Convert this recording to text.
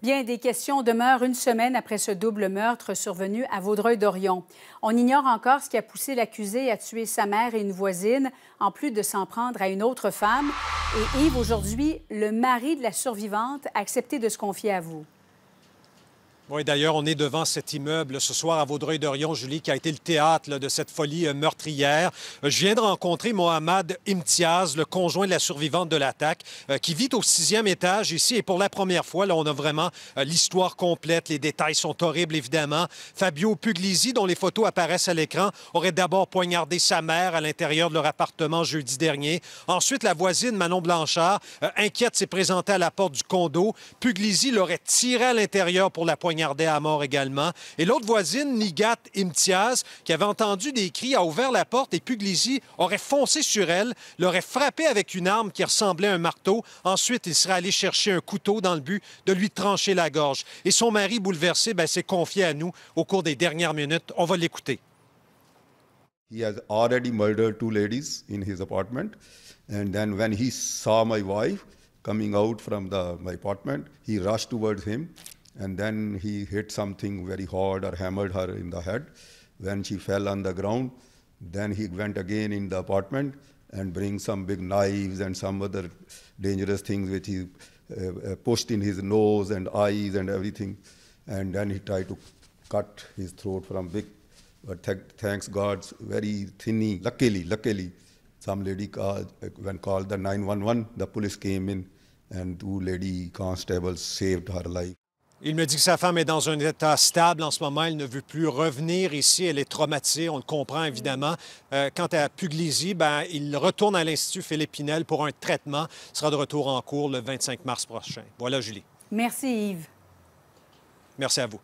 Bien des questions demeurent une semaine après ce double meurtre survenu à Vaudreuil-Dorion. On ignore encore ce qui a poussé l'accusé à tuer sa mère et une voisine, en plus de s'en prendre à une autre femme. Et Yves, aujourd'hui, le mari de la survivante, a accepté de se confier à vous. Oui, d'ailleurs, on est devant cet immeuble ce soir à Vaudreuil-Dorion, Julie, qui a été le théâtre de cette folie euh, meurtrière. Euh, je viens de rencontrer Mohamed Imtiaz, le conjoint de la survivante de l'attaque, euh, qui vit au sixième étage ici. Et pour la première fois, là, on a vraiment l'histoire complète. Les détails sont horribles, évidemment. Fabio Puglisi, dont les photos apparaissent à l'écran, aurait d'abord poignardé sa mère à l'intérieur de leur appartement jeudi dernier. Ensuite, la voisine Manon Blanchard, inquiète, s'est présentée à la porte du condo. Puglisi l'aurait tiré à l'intérieur pour la poignarder à mort également. Et l'autre voisine, Nigat Imtiaz, qui avait entendu des cris, a ouvert la porte et Puglisi aurait foncé sur elle, l'aurait frappé avec une arme qui ressemblait à un marteau. Ensuite, il serait allé chercher un couteau dans le but de lui trancher la gorge. Et son mari, bouleversé, s'est confié à nous au cours des dernières minutes. On va l'écouter. He has already murdered two ladies in his apartment. And then when he saw my wife coming out from the, my apartment, he rushed towards him. and then he hit something very hard or hammered her in the head. When she fell on the ground, then he went again in the apartment and bring some big knives and some other dangerous things which he uh, uh, pushed in his nose and eyes and everything. And then he tried to cut his throat from big, but th thanks God, very thinny. luckily, luckily, some lady called, uh, when called the 911, the police came in and two lady constables saved her life. Il me dit que sa femme est dans un état stable en ce moment. Elle ne veut plus revenir ici. Elle est traumatisée. On le comprend évidemment. Mm. Euh, quant à Puglisi, ben, il retourne à l'Institut Philippinel pour un traitement. Il sera de retour en cours le 25 mars prochain. Voilà, Julie. Merci, Yves. Merci à vous.